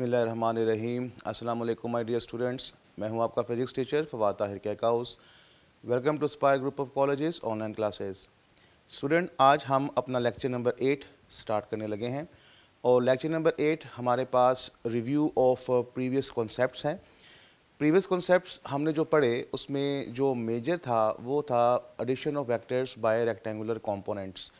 बिसमीम अल्लाम my dear students मैं हूं आपका physics teacher Fawad Tahir Kaikaus welcome to Spire group of colleges online classes student आज हम अपना लेक्चर नंबर एट स्टार्ट करने लगे हैं और लेक्चर नंबर एट हमारे पास रिव्यू ऑफ प्रीवियस कॉन्सेप्ट हैं प्रीवियस कॉन्सेप्ट हमने जो पढ़े उसमें जो मेजर था वो था addition of vectors by rectangular components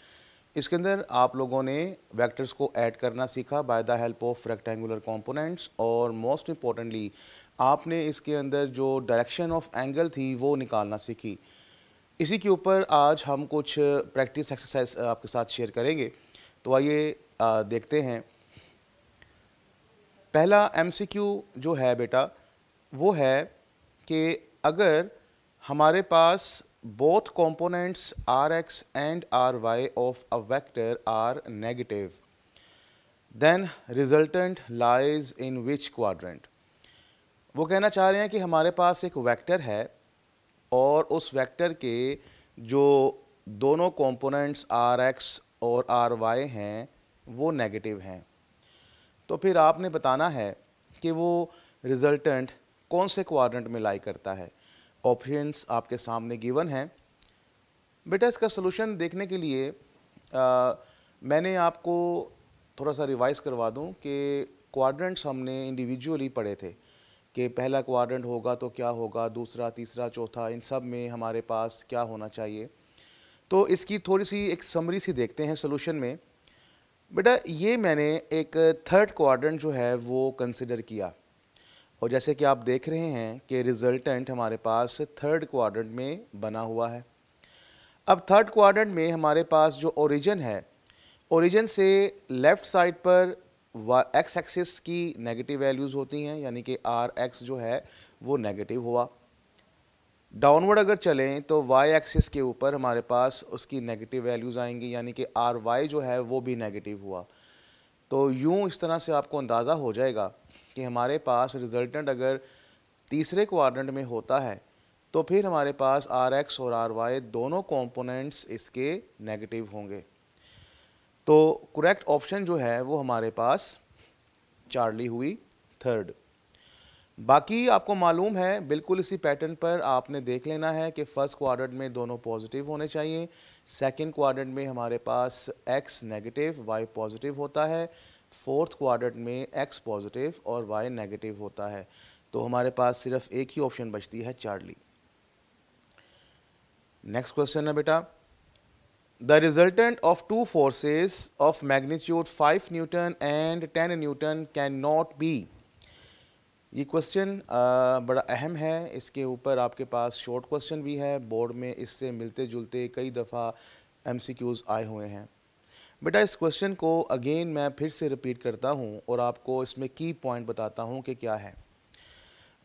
इसके अंदर आप लोगों ने वेक्टर्स को ऐड करना सीखा by the help of rectangular components और मोस्ट इम्पॉर्टेंटली आपने इसके अंदर जो डायरेक्शन ऑफ एंगल थी वो निकालना सीखी इसी के ऊपर आज हम कुछ प्रैक्टिस एक्सरसाइज आपके साथ शेयर करेंगे तो आइए देखते हैं पहला एम जो है बेटा वो है कि अगर हमारे पास both components Rx and Ry of a vector are negative, then resultant lies in which quadrant? वो कहना चाह रहे हैं कि हमारे पास एक वेक्टर है और उस वेक्टर के जो दोनों कंपोनेंट्स आर एक्स और आर वाई हैं वो नेगेटिव हैं तो फिर आपने बताना है कि वो रिजल्टेंट कौन से क्वाड्रेंट में लाई करता है ऑप्शंस आपके सामने गिवन हैं बेटा इसका सलूशन देखने के लिए आ, मैंने आपको थोड़ा सा रिवाइज़ करवा दूं कि क्वाड्रेंट्स हमने इंडिविजुअली पढ़े थे कि पहला क्वाड्रेंट होगा तो क्या होगा दूसरा तीसरा चौथा इन सब में हमारे पास क्या होना चाहिए तो इसकी थोड़ी सी एक समरी सी देखते हैं सोल्यूशन में बेटा ये मैंने एक थर्ड क्वाड्रेंट जो है वो कंसिडर किया और जैसे कि आप देख रहे हैं कि रिजल्टेंट हमारे पास थर्ड क्वाड्रेंट में बना हुआ है अब थर्ड क्वाड्रेंट में हमारे पास जो ओरिजिन है ओरिजिन से लेफ़्ट साइड पर एक्स एक्सिस की नेगेटिव वैल्यूज़ होती हैं यानी कि आर एक्स जो है वो नेगेटिव हुआ डाउनवर्ड अगर चलें तो वाई एक्सिस के ऊपर हमारे पास उसकी नेगेटिव वैल्यूज़ आएंगी यानी कि आर वाई जो है वो भी नेगेटिव हुआ तो यूँ इस तरह से आपको अंदाज़ा हो जाएगा कि हमारे पास रिजल्टेंट अगर तीसरे क्वाड्रेंट में होता है तो फिर हमारे पास आर एक्स और आर वाई दोनों कंपोनेंट्स इसके नेगेटिव होंगे तो करेक्ट ऑप्शन जो है वो हमारे पास चार्ली हुई थर्ड बाकी आपको मालूम है बिल्कुल इसी पैटर्न पर आपने देख लेना है कि फर्स्ट क्वाड्रेंट में दोनों पॉजिटिव होने चाहिए सेकंड क्वाड्रेंट में हमारे पास एक्स नेगेटिव वाई पॉजिटिव होता है फोर्थ क्वाड्रेंट में एक्स पॉजिटिव और वाई नेगेटिव होता है तो हमारे पास सिर्फ एक ही ऑप्शन बचती है चार्ली नेक्स्ट क्वेश्चन है बेटा the resultant of two forces of magnitude five newton and ten newton can not be ये क्वेश्चन बड़ा अहम है इसके ऊपर आपके पास शॉर्ट क्वेश्चन भी है बोर्ड में इससे मिलते जुलते कई दफ़ा एम आए हुए हैं बेटा इस क्वेश्चन को अगेन मैं फिर से रिपीट करता हूँ और आपको इसमें की पॉइंट बताता हूँ कि क्या है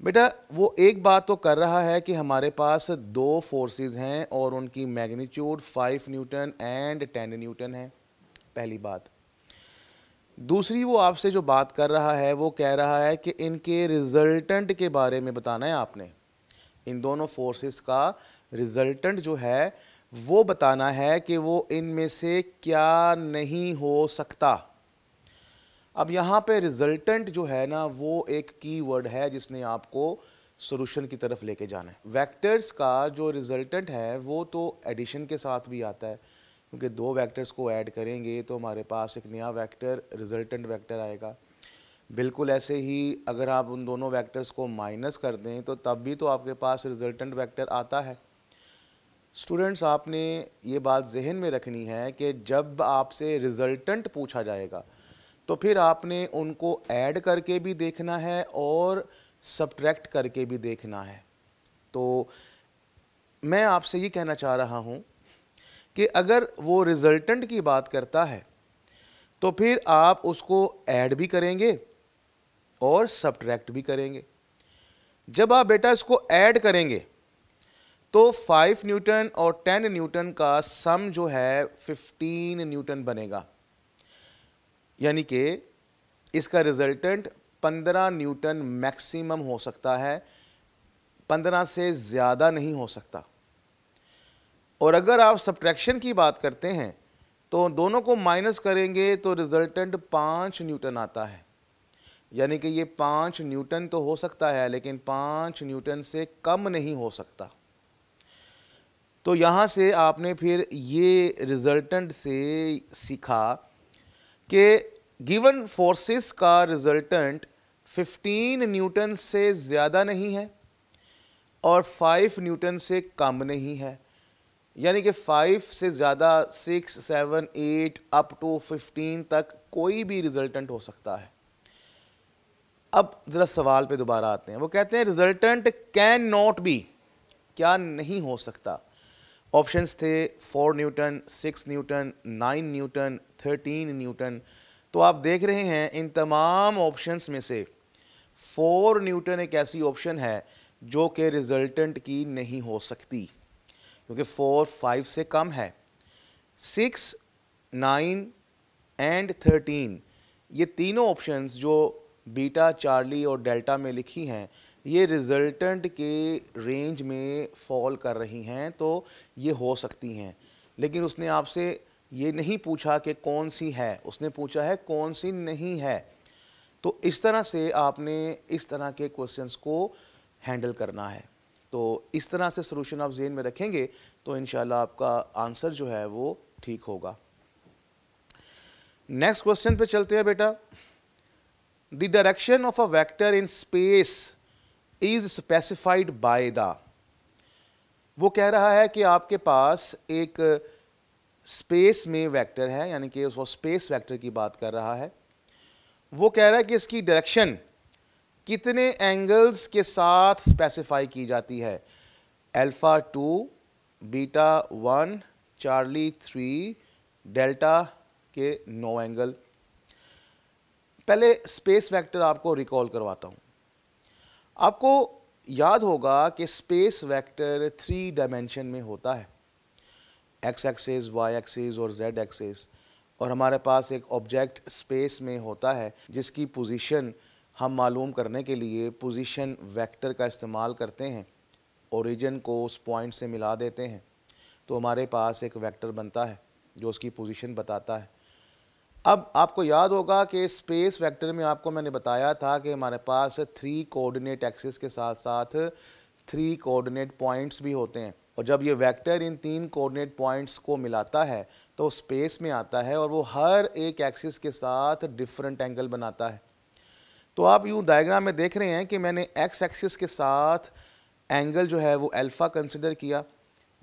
बेटा वो एक बात तो कर रहा है कि हमारे पास दो फोर्सेस हैं और उनकी magnitude five newton and ten newton है पहली बात दूसरी वो आपसे जो बात कर रहा है वो कह रहा है कि इनके रिजल्टेंट के बारे में बताना है आपने इन दोनों फोर्सेस का रिजल्टेंट जो है वो बताना है कि वो इनमें से क्या नहीं हो सकता अब यहाँ पे रिजल्टेंट जो है ना वो एक की वर्ड है जिसने आपको सोलूशन की तरफ लेके जाना है वैक्टर्स का जो रिजल्टेंट है वो तो एडिशन के साथ भी आता है क्योंकि दो वैक्टर्स को ऐड करेंगे तो हमारे पास एक नया वैक्टर रिजल्टेंट वैक्टर आएगा बिल्कुल ऐसे ही अगर आप उन दोनों वैक्टर्स को माइनस कर दें तो तब भी तो आपके पास रिजल्टेंट वैक्टर आता है स्टूडेंट्स आपने ये बात जहन में रखनी है कि जब आपसे रिजल्टेंट पूछा जाएगा तो फिर आपने उनको ऐड करके भी देखना है और सब्ट्रैक्ट करके भी देखना है तो मैं आपसे ये कहना चाह रहा हूँ कि अगर वो रिजल्टेंट की बात करता है तो फिर आप उसको ऐड भी करेंगे और सब्ट्रैक्ट भी करेंगे जब आप बेटा इसको ऐड करेंगे तो 5 न्यूटन और 10 न्यूटन का सम जो है 15 न्यूटन बनेगा यानी कि इसका रिजल्टेंट 15 न्यूटन मैक्सिमम हो सकता है 15 से ज़्यादा नहीं हो सकता और अगर आप सब्ट्रैक्शन की बात करते हैं तो दोनों को माइनस करेंगे तो रिजल्टेंट पाँच न्यूटन आता है यानी कि ये पाँच न्यूटन तो हो सकता है लेकिन पाँच न्यूटन से कम नहीं हो सकता तो यहाँ से आपने फिर ये रिजल्टेंट से सीखा कि गिवन फोर्सेस का रिजल्टेंट 15 न्यूटन से ज़्यादा नहीं है और 5 न्यूटन से कम नहीं है यानी कि 5 से ज़्यादा 6, 7, 8 अप टू 15 तक कोई भी रिजल्टेंट हो सकता है अब ज़रा सवाल पे दोबारा आते हैं वो कहते हैं रिजल्टेंट कैन नॉट बी क्या नहीं हो सकता ऑप्शंस थे four newton six newton nine newton thirteen newton तो आप देख रहे हैं इन तमाम ऑप्शंस में से फोर न्यूटन एक ऐसी ऑप्शन है जो कि रिजल्टेंट की नहीं हो सकती क्योंकि फोर फाइव से कम है सिक्स नाइन एंड थर्टीन ये तीनों ऑप्शंस जो बीटा चार्ली और डेल्टा में लिखी हैं ये रिजल्टेंट के रेंज में फॉल कर रही हैं तो ये हो सकती हैं लेकिन उसने आपसे ये नहीं पूछा कि कौन सी है उसने पूछा है कौन सी नहीं है तो इस तरह से आपने इस तरह के क्वेश्चंस को हैंडल करना है तो इस तरह से सोलूशन आप जेन में रखेंगे तो इन आपका आंसर जो है वो ठीक होगा नेक्स्ट क्वेश्चन पे चलते हैं बेटा the direction of a vector in space is specified by the वो कह रहा है कि आपके पास एक स्पेस uh, में वेक्टर है यानी कि वो स्पेस वेक्टर की बात कर रहा है वो कह रहा है कि इसकी डायरेक्शन कितने एंगल्स के साथ स्पेसिफाई की जाती है alpha two beta one Charlie three delta के नौ एंगल पहले स्पेस वेक्टर आपको रिकॉल करवाता हूँ आपको याद होगा कि स्पेस वेक्टर थ्री डायमेंशन में होता है एक्स एक्सेस वाई एक्सेस और जेड एक्सेस और हमारे पास एक ऑब्जेक्ट स्पेस में होता है जिसकी पोजीशन हम मालूम करने के लिए पोजीशन वेक्टर का इस्तेमाल करते हैं ओरिजिन को उस पॉइंट से मिला देते हैं तो हमारे पास एक वेक्टर बनता है जो उसकी पोजीशन बताता है अब आपको याद होगा कि स्पेस वेक्टर में आपको मैंने बताया था कि हमारे पास थ्री कोऑर्डिनेट एक्सिस के साथ साथ थ्री कोऑर्डिनेट पॉइंट्स भी होते हैं और जब ये वेक्टर इन तीन कोऑर्डिनेट पॉइंट्स को मिलाता है तो स्पेस में आता है और वो हर एक एक्सिस के साथ डिफरेंट एंगल बनाता है तो आप यूँ डायग्राम में देख रहे हैं कि मैंने एक्स एक्सिस के साथ एंगल जो है वो अल्फ़ा कंसिडर किया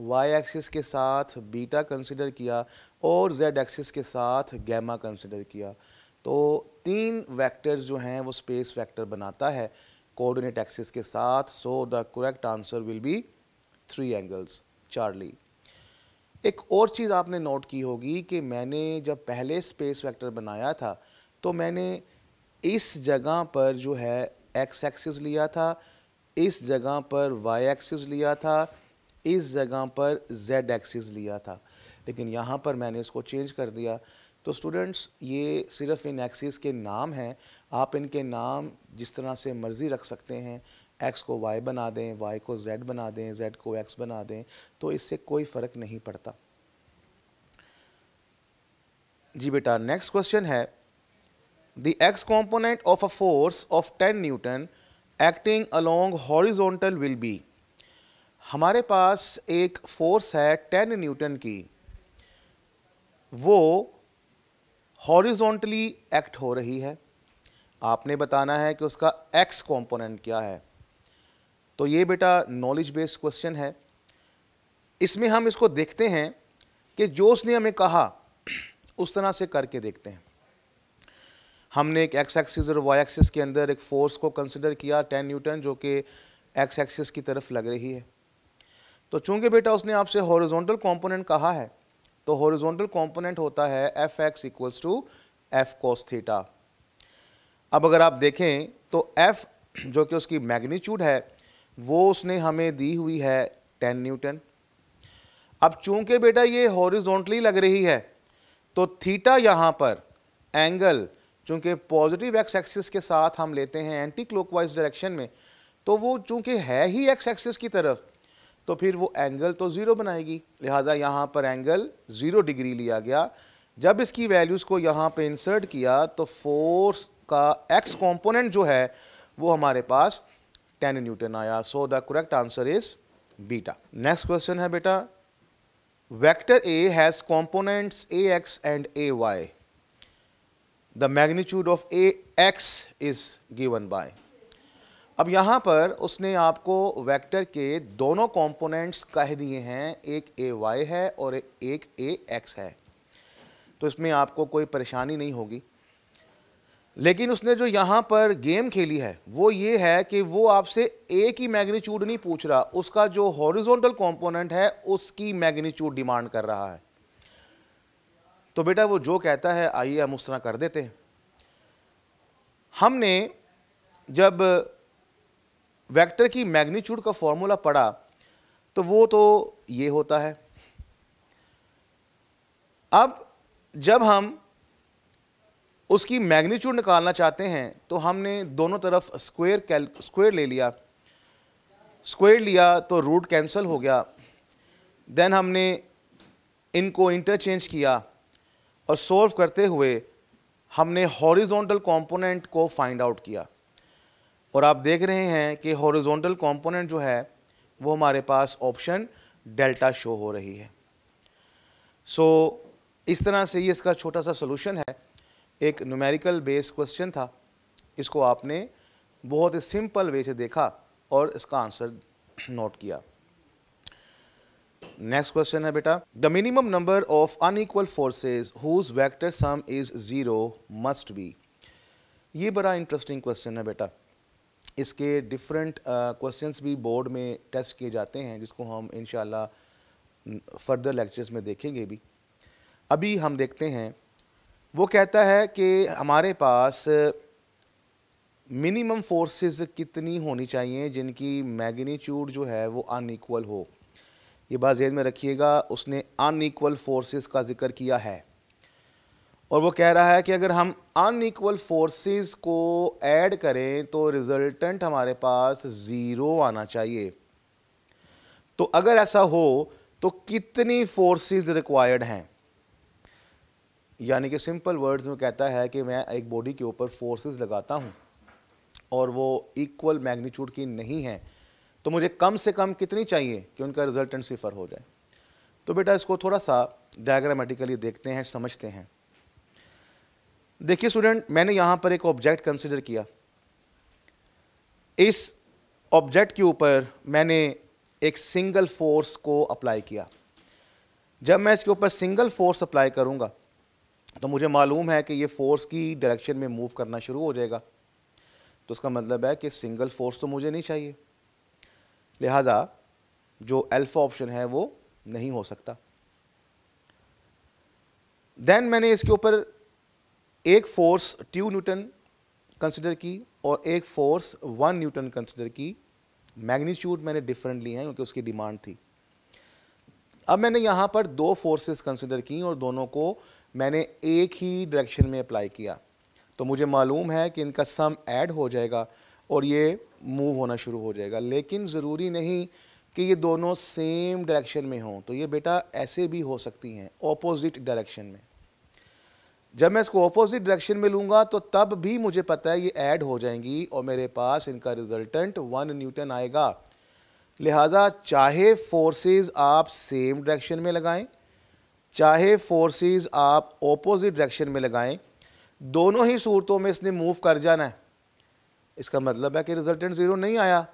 वाई एक्सिस के साथ बीटा कंसिडर किया और जेड एक्सिस के साथ गैमा कंसिडर किया तो तीन वैक्टर्स जो हैं वो स्पेस वैक्टर बनाता है कोऑर्डिनेट एक्सिस के साथ so the correct answer will be three angles Charlie एक और चीज़ आपने नोट की होगी कि मैंने जब पहले स्पेस वेक्टर बनाया था तो मैंने इस जगह पर जो है एक्स एक्सिस लिया था इस जगह पर वाई एक्सिस लिया था इस जगह पर z एक्सिस लिया था लेकिन यहाँ पर मैंने इसको चेंज कर दिया तो स्टूडेंट्स ये सिर्फ इन एक्सिस के नाम हैं आप इनके नाम जिस तरह से मर्ज़ी रख सकते हैं एक्स को वाई बना दें वाई को जेड बना दें जेड को एक्स बना दें तो इससे कोई फ़र्क नहीं पड़ता जी बेटा नेक्स्ट क्वेश्चन है the X component of a force of 10 newton acting along horizontal will be हमारे पास एक फोर्स है टेन न्यूटन की वो हॉरिजॉन्टली एक्ट हो रही है आपने बताना है कि उसका एक्स कंपोनेंट क्या है तो ये बेटा नॉलेज बेस्ड क्वेश्चन है इसमें हम इसको देखते हैं कि जो उसने हमें कहा उस तरह से करके देखते हैं हमने एक एक्स एक्सिस और वाई एक्सिस के अंदर एक फोर्स को कंसिडर किया टेन न्यूटन जो कि एक्स एक्सिस की तरफ लग रही है तो चूंकि बेटा उसने आपसे हॉरिजॉन्टल कंपोनेंट कहा है तो हॉरिजॉन्टल कंपोनेंट होता है F X equals to F cos theta अब अगर आप देखें तो एफ जो कि उसकी मैग्नीट्यूड है वो उसने हमें दी हुई है टेन न्यूटन अब चूंकि बेटा ये हॉरिजॉन्टली लग रही है तो थीटा यहाँ पर एंगल चूंकि पॉजिटिव एक्स एक्सिस के साथ हम लेते हैं एंटी क्लोकवाइज डायरेक्शन में तो वो चूंकि है ही एक्स एक्सिस की तरफ तो फिर वो एंगल तो ज़ीरो बनाएगी लिहाजा यहाँ पर एंगल ज़ीरो डिग्री लिया गया जब इसकी वैल्यूज़ को यहाँ पे इंसर्ट किया तो फोर्स का एक्स कंपोनेंट जो है वो हमारे पास 10 न्यूटन आया so the correct answer is beta next question है बेटा vector A has component A X and A Y the magnitude of A X is given by अब यहाँ पर उसने आपको वेक्टर के दोनों कंपोनेंट्स कह दिए हैं एक ए वाई है और एक ए एक्स है तो इसमें आपको कोई परेशानी नहीं होगी लेकिन उसने जो यहाँ पर गेम खेली है वो ये है कि वो आपसे ए की मैग्नीट्यूड नहीं पूछ रहा उसका जो हॉरिजॉन्टल कंपोनेंट है उसकी मैग्नीट्यूड डिमांड कर रहा है तो बेटा वो जो कहता है आइए हम उस तरह कर देते हैं हमने जब वेक्टर की मैग्नीट्यूड का फॉर्मूला पड़ा तो वो तो ये होता है अब जब हम उसकी मैग्नीट्यूड निकालना चाहते हैं तो हमने दोनों तरफ स्क्वेयर कैल स्क्वेयर ले लिया स्क्वेयर लिया तो रूट कैंसिल हो गया देन हमने इनको इंटरचेंज किया और सॉल्व करते हुए हमने हॉरिजॉन्टल कंपोनेंट को फाइंड आउट किया और आप देख रहे हैं कि हॉरिजॉन्टल कंपोनेंट जो है वो हमारे पास ऑप्शन डेल्टा शो हो रही है सो so, इस तरह से ये इसका छोटा सा सोल्यूशन है एक न्यूमेरिकल बेस क्वेश्चन था इसको आपने बहुत ही सिंपल वे से देखा और इसका आंसर नोट किया नेक्स्ट क्वेश्चन है बेटा the minimum number of unequal forces whose vector sum is zero must be ये बड़ा इंटरेस्टिंग क्वेश्चन है बेटा इसके डिफरेंट क्वेश्चंस uh, भी बोर्ड में टेस्ट किए जाते हैं जिसको हम इन फर्दर लेक्चर्स में देखेंगे भी अभी हम देखते हैं वो कहता है कि हमारे पास मिनिमम फोर्सेस कितनी होनी चाहिए जिनकी मैग्नीट्यूड जो है वो अनइक्वल हो ये बात जहन में रखिएगा उसने अनइक्वल फोर्सेस का जिक्र किया है और वो कह रहा है कि अगर हम अनईक्वल फोर्सेस को ऐड करें तो रिजल्टेंट हमारे पास ज़ीरो आना चाहिए तो अगर ऐसा हो तो कितनी फोर्सेस रिक्वायर्ड हैं यानी कि सिंपल वर्ड्स में कहता है कि मैं एक बॉडी के ऊपर फोर्सेस लगाता हूँ और वो इक्वल मैग्नीट्यूड की नहीं है तो मुझे कम से कम कितनी चाहिए कि उनका रिजल्टेंट सिफर हो जाए तो बेटा इसको थोड़ा सा डायग्रामेटिकली देखते हैं समझते हैं देखिए स्टूडेंट मैंने यहां पर एक ऑब्जेक्ट कंसिडर किया इस ऑब्जेक्ट के ऊपर मैंने एक सिंगल फोर्स को अप्लाई किया जब मैं इसके ऊपर सिंगल फोर्स अप्लाई करूँगा तो मुझे मालूम है कि ये फोर्स की डायरेक्शन में मूव करना शुरू हो जाएगा तो उसका मतलब है कि सिंगल फोर्स तो मुझे नहीं चाहिए लिहाजा जो अल्फा ऑप्शन है वो नहीं हो सकता देन मैंने इसके ऊपर एक फोर्स टू न्यूटन कंसिडर की और एक फोर्स वन न्यूटन कंसिडर की मैग्नीट्यूड मैंने डिफरेंट ली हैं क्योंकि उसकी डिमांड थी अब मैंने यहाँ पर दो फोर्सेस कंसिडर की और दोनों को मैंने एक ही डायरेक्शन में अप्लाई किया तो मुझे मालूम है कि इनका सम ऐड हो जाएगा और ये मूव होना शुरू हो जाएगा लेकिन ज़रूरी नहीं कि ये दोनों सेम डायरेक्शन में हों तो ये बेटा ऐसे भी हो सकती हैं ऑपोजिट डायरेक्शन में जब मैं इसको ऑपोजिट डायरेक्शन में लूँगा तो तब भी मुझे पता है ये ऐड हो जाएंगी और मेरे पास इनका रिजल्टेंट वन न्यूटन आएगा लिहाजा चाहे फोर्सेस आप सेम डायरेक्शन में लगाएं चाहे फोर्सेस आप ऑपोजिट डायरेक्शन में लगाएं दोनों ही सूरतों में इसने मूव कर जाना है इसका मतलब है कि रिजल्टेंट ज़ीरो नहीं आया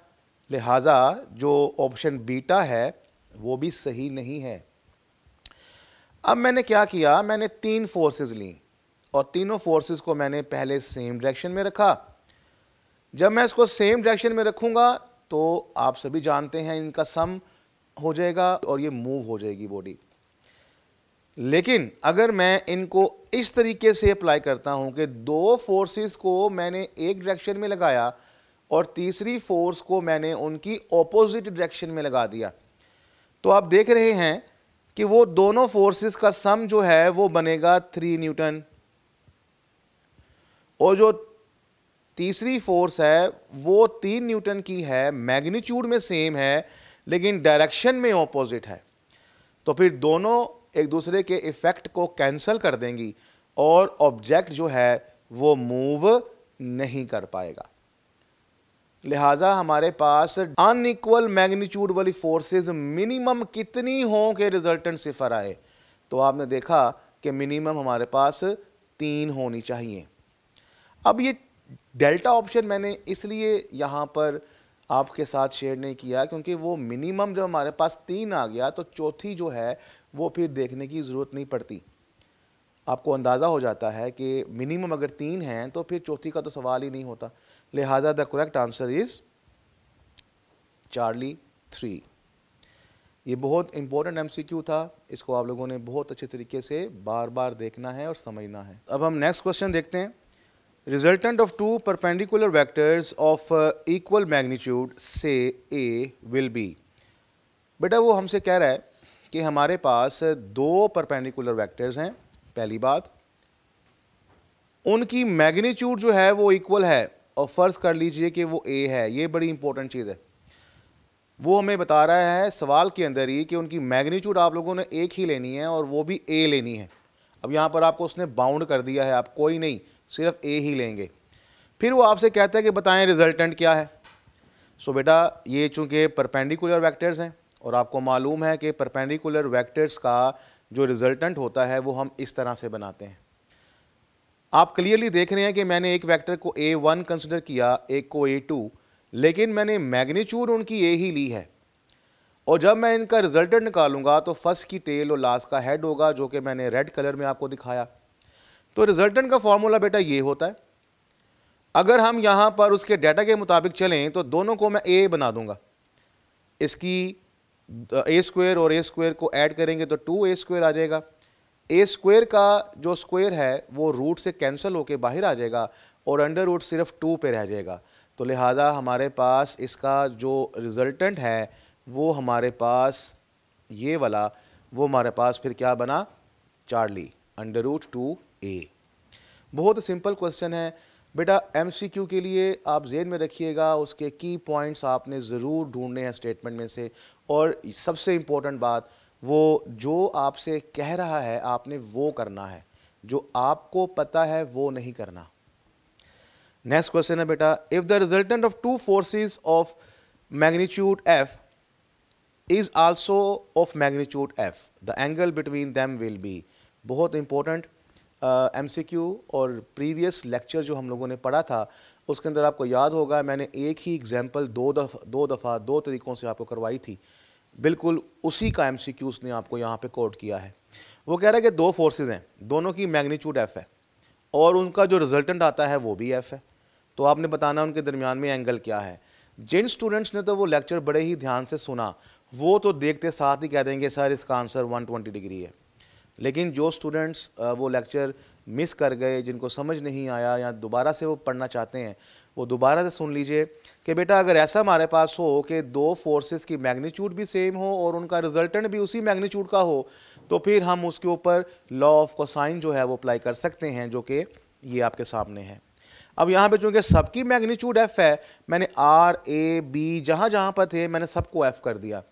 लिहाजा जो ऑप्शन बीटा है वो भी सही नहीं है अब मैंने क्या किया मैंने तीन फोर्सेस लीं और तीनों फोर्सेस को मैंने पहले सेम डायरेक्शन में रखा जब मैं इसको सेम डायरेक्शन में रखूंगा तो आप सभी जानते हैं इनका सम हो जाएगा और ये मूव हो जाएगी बॉडी लेकिन अगर मैं इनको इस तरीके से अप्लाई करता हूं कि दो फोर्सेस को मैंने एक डायरेक्शन में लगाया और तीसरी फोर्स को मैंने उनकी ऑपोजिट डायरेक्शन में लगा दिया तो आप देख रहे हैं कि वो दोनों फोर्सेस का सम जो है वो बनेगा थ्री न्यूटन और जो तीसरी फोर्स है वो तीन न्यूटन की है मैग्नीट्यूड में सेम है लेकिन डायरेक्शन में ऑपोजिट है तो फिर दोनों एक दूसरे के इफ़ेक्ट को कैंसिल कर देंगी और ऑब्जेक्ट जो है वो मूव नहीं कर पाएगा लिहाजा हमारे पास अनइक्वल मैग्नीट्यूड वाली फोर्सेस मिनिमम कितनी हो के रिजल्टेंट सिफर आए तो आपने देखा कि मिनिमम हमारे पास तीन होनी चाहिए अब ये डेल्टा ऑप्शन मैंने इसलिए यहाँ पर आपके साथ शेयर नहीं किया क्योंकि वो मिनिमम जब हमारे पास तीन आ गया तो चौथी जो है वो फिर देखने की ज़रूरत नहीं पड़ती आपको अंदाज़ा हो जाता है कि मिनिमम अगर तीन हैं तो फिर चौथी का तो सवाल ही नहीं होता लिहाजा the correct answer is Charlie three ये बहुत इंपॉर्टेंट क्यू था इसको आप लोगों ने बहुत अच्छे तरीके से बार बार देखना है और समझना है अब हम नेक्स्ट क्वेश्चन देखते हैं resultant of two perpendicular vectors of equal equal से ए विल बी बेटा वो हमसे कह रहा है कि हमारे पास दो परपेंडिकुलर वैक्टर्स हैं पहली बात उनकी मैग्नीट्यूड जो है वो इक्वल है और फ़र्ज़ कर लीजिए कि वो ए है ये बड़ी इंपॉर्टेंट चीज़ है वो हमें बता रहा है सवाल के अंदर ही कि उनकी मैग्नीट्यूड आप लोगों ने एक ही लेनी है और वो भी ए लेनी है अब यहाँ पर आपको उसने बाउंड कर दिया है आप कोई नहीं सिर्फ ए ही लेंगे फिर वो आपसे कहता है कि बताएं रिजल्टेंट क्या है सो बेटा ये चूँकि परपेंडिकुलर वेक्टर्स हैं और आपको मालूम है कि परपेंडिकुलर वेक्टर्स का जो रिजल्टेंट होता है वो हम इस तरह से बनाते हैं आप क्लियरली देख रहे हैं कि मैंने एक वेक्टर को ए वन कंसिडर किया एक को ए टू लेकिन मैंने मैग्नीट्यूड उनकी ए ही ली है और जब मैं इनका रिजल्टेंट निकालूंगा तो फर्स्ट की टेल और लास्ट का हेड होगा जो कि मैंने रेड कलर में आपको दिखाया तो रिजल्टेंट का फॉर्मूला बेटा ये होता है अगर हम यहाँ पर उसके डाटा के मुताबिक चलें तो दोनों को मैं ए बना दूंगा इसकी ए स्क्वायर और ए स्क्वायर को ऐड करेंगे तो टू ए स्क्वायर आ जाएगा ए स्क्वायर का जो स्क्वायर है वो रूट से कैंसिल होकर बाहर आ जाएगा और अंडर रूट सिर्फ टू पे रह जाएगा तो लिहाजा हमारे पास इसका जो रिजल्टेंट है वो हमारे पास ये वाला वो हमारे पास फिर क्या बना Charlie under root two A बहुत सिंपल क्वेश्चन है बेटा एमसीक्यू के लिए आप जेन में रखिएगा उसके की पॉइंट्स आपने ज़रूर ढूंढने हैं स्टेटमेंट में से और सबसे इम्पोर्टेंट बात वो जो आपसे कह रहा है आपने वो करना है जो आपको पता है वो नहीं करना नेक्स्ट क्वेश्चन है बेटा if the resultant of two forces of magnitude F is also of magnitude F the angle between them will be बहुत इंपॉर्टेंट एम और प्रीवियस लेक्चर जो हम लोगों ने पढ़ा था उसके अंदर आपको याद होगा मैंने एक ही एग्जाम्पल दो दफ़ा दो दफ़ा दो तरीक़ों से आपको करवाई थी बिल्कुल उसी का एम उसने आपको यहाँ पे कोट किया है वो कह रहा है कि दो फोर्सेज हैं दोनों की मैग्नीट्यूड एफ़ है और उनका जो रिजल्टेंट आता है वो भी एफ़ है तो आपने बताना उनके दरमियान में एंगल क्या है जिन स्टूडेंट्स ने तो वो लेक्चर बड़े ही ध्यान से सुना वो तो देखते साथ ही कह देंगे सर इसका आंसर वन डिग्री है लेकिन जो स्टूडेंट्स वो लेक्चर मिस कर गए जिनको समझ नहीं आया या दोबारा से वो पढ़ना चाहते हैं वो दोबारा से सुन लीजिए कि बेटा अगर ऐसा हमारे पास हो कि दो फोर्सेस की मैग्नीट्यूड भी सेम हो और उनका रिजल्टेंट भी उसी मैग्नीट्यूड का हो तो फिर हम उसके ऊपर लॉ ऑफ कोसाइन जो है वो अप्लाई कर सकते हैं जो कि ये आपके सामने है अब यहाँ पे चूँकि सबकी मैग्नीट्यूड एफ़ है मैंने आर ए बी जहाँ जहाँ पर थे मैंने सबको एफ़ कर दिया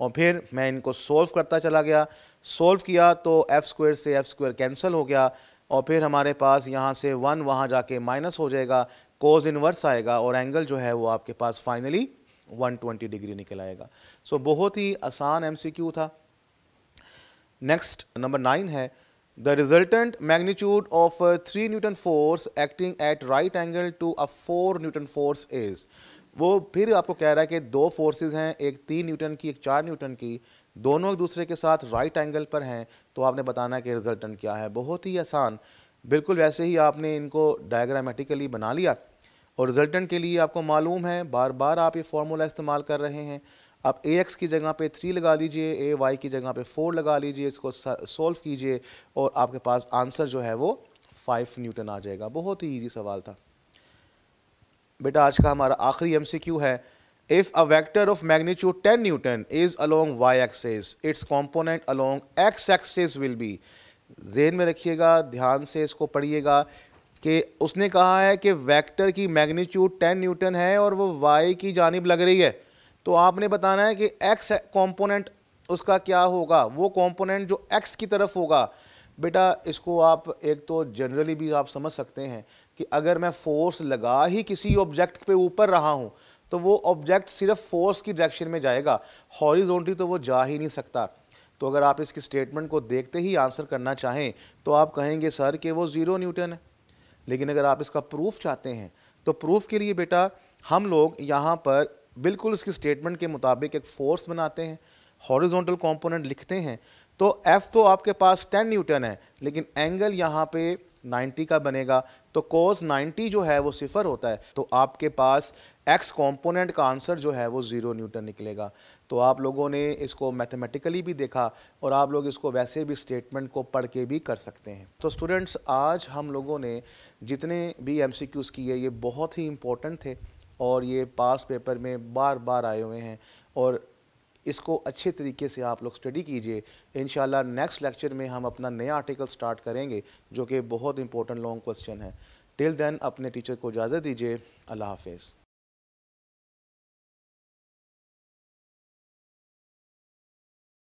और फिर मैं इनको सोल्व करता चला गया सोल्व किया तो एफ़ स्क्वायर से एफ़ स्क्वेयर कैंसिल हो गया और फिर हमारे पास यहाँ से वन वहाँ जाके माइनस हो जाएगा कोज इनवर्स आएगा और एंगल जो है वो आपके पास फाइनली 120 डिग्री निकल आएगा सो so, बहुत ही आसान एमसीक्यू था नेक्स्ट नंबर नाइन है the resultant magnitude of three newton force acting at right angle to a four newton force is वो फिर आपको कह रहा है कि दो फोर्सेज हैं एक तीन न्यूटन की एक चार न्यूटन की दोनों एक दूसरे के साथ राइट एंगल पर हैं तो आपने बताना कि रिजल्टेंट क्या है बहुत ही आसान बिल्कुल वैसे ही आपने इनको डायग्रामेटिकली बना लिया और रिजल्टेंट के लिए आपको मालूम है बार बार आप ये फार्मूला इस्तेमाल कर रहे हैं आप ए एक्स की जगह पे थ्री लगा लीजिए ए वाई की जगह पे फोर लगा लीजिए इसको सोल्व कीजिए और आपके पास आंसर जो है वो फाइव न्यूटन आ जाएगा बहुत ही ईजी सवाल था बेटा आज का हमारा आखिरी एम है If a vector of magnitude 10 Newton is along y-axis, its component along x-axis will be. जेन में रखिएगा ध्यान से इसको पढ़िएगा कि उसने कहा है कि वेक्टर की मैग्नीट्यूड 10 न्यूटन है और वो y की जानब लग रही है तो आपने बताना है कि x कंपोनेंट उसका क्या होगा वो कंपोनेंट जो x की तरफ होगा बेटा इसको आप एक तो जनरली भी आप समझ सकते हैं कि अगर मैं फोर्स लगा ही किसी ऑब्जेक्ट पे ऊपर रहा हूँ तो वो ऑब्जेक्ट सिर्फ फोर्स की डायरेक्शन में जाएगा हॉरिजॉन्टली तो वो जा ही नहीं सकता तो अगर आप इसकी स्टेटमेंट को देखते ही आंसर करना चाहें तो आप कहेंगे सर कि वो ज़ीरो न्यूटन है लेकिन अगर आप इसका प्रूफ चाहते हैं तो प्रूफ के लिए बेटा हम लोग यहाँ पर बिल्कुल इसकी स्टेटमेंट के मुताबिक एक फोर्स बनाते हैं हॉरिजॉन्टल कंपोनेंट लिखते हैं तो एफ़ तो आपके पास टेन न्यूटन है लेकिन एंगल यहाँ पे 90 का बनेगा तो कोस 90 जो है वो सिफर होता है तो आपके पास एक्स कॉम्पोनेंट का आंसर जो है वो ज़ीरो न्यूटन निकलेगा तो आप लोगों ने इसको मैथमेटिकली भी देखा और आप लोग इसको वैसे भी स्टेटमेंट को पढ़ के भी कर सकते हैं तो स्टूडेंट्स आज हम लोगों ने जितने भी एम सी क्यूज़ किए ये बहुत ही इम्पोर्टेंट थे और ये पास पेपर में बार बार आए हुए हैं और इसको अच्छे तरीके से आप लोग स्टडी कीजिए इन नेक्स्ट लेक्चर में हम अपना नया आर्टिकल स्टार्ट करेंगे जो कि बहुत इंपॉर्टेंट लॉन्ग क्वेश्चन है टिल देन अपने टीचर को इजाज़त दीजिए अल्लाह हाफिज़